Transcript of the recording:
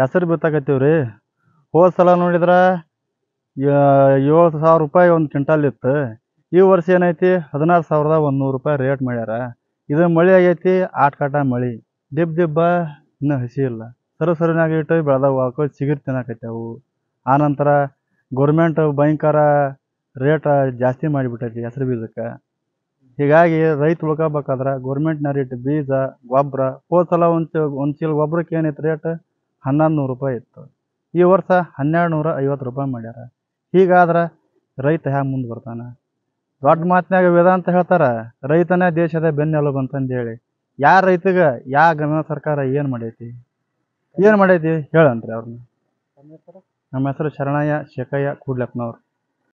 ಹೆಸರು ಬಿತ್ತಾಕತ್ತೀವ್ರಿ ಹೋದ ಸಲ ನೋಡಿದ್ರ ಏಳು ಸಾವಿರ ರೂಪಾಯಿ ಒಂದು ಕ್ವಿಂಟಲ್ ಇತ್ತು ಈ ವರ್ಷ ಏನೈತಿ ಹದಿನಾರು ಸಾವಿರದ ಒಂದು ರೂಪಾಯಿ ರೇಟ್ ಮಾಡ್ಯಾರ ಇದು ಮಳೆ ಆಗೈತಿ ಆಟ ಕಾಟ ಮಳೆ ದಿಬ್ ದಿಬ್ಬ ಇನ್ನೂ ಹಸಿ ಇಲ್ಲ ಸರು ಸರಿನಾಗಿ ಇಟ್ಟು ಬೆಳೆದವು ಹಾಕೋ ಚಿಗಿರ್ ತಿನ್ನಕತ್ತವು ಆನಂತರ ಗೌರ್ಮೆಂಟ್ ಭಯಂಕರ ರೇಟ್ ಜಾಸ್ತಿ ಮಾಡಿಬಿಟ್ಟೈತಿ ಹೆಸರು ಬೀಜಕ್ಕೆ ಹೀಗಾಗಿ ರೈತ ಉಳ್ಕೊಬೇಕಾದ್ರೆ ರೇಟ್ ಬೀಜ ಗೊಬ್ಬರ ಹೋದ್ಸಲ ಸಲ ಒಂದು ಒಂದು ಚೀಲ ಗೊಬ್ಬರಕ್ಕೆ ಏನಿತ್ತು ರೇಟ್ ಹನ್ನೊಂದು ನೂರು ರೂಪಾಯಿ ಇತ್ತು ಈ ವರ್ಷ ಹನ್ನೆರಡು ನೂರ ಐವತ್ತು ರೂಪಾಯಿ ಮಾಡ್ಯಾರ ಹೀಗಾದ್ರೆ ರೈತ ಹ್ಯಾ ಮುಂದೆ ಬರ್ತಾನೆ ದೊಡ್ಡ ಮಾತಿನಾಗ ಅಂತ ಹೇಳ್ತಾರೆ ರೈತನೇ ದೇಶದ ಬೆನ್ನೆಲುಬು ಅಂತಂದು ಹೇಳಿ ಯಾರ ರೈತಗೆ ಯಾವ ಗಮನ ಸರ್ಕಾರ ಏನು ಮಾಡೈತಿ ಏನು ಮಾಡೈತಿ ಹೇಳನ್ರಿ ಅವ್ರನ್ನ ನಮ್ಮ ಹೆಸರು ಶರಣಯ್ಯ ಶೇಖಯ್ಯ ಕೂಡ್ಲಕ್ನವ್ರು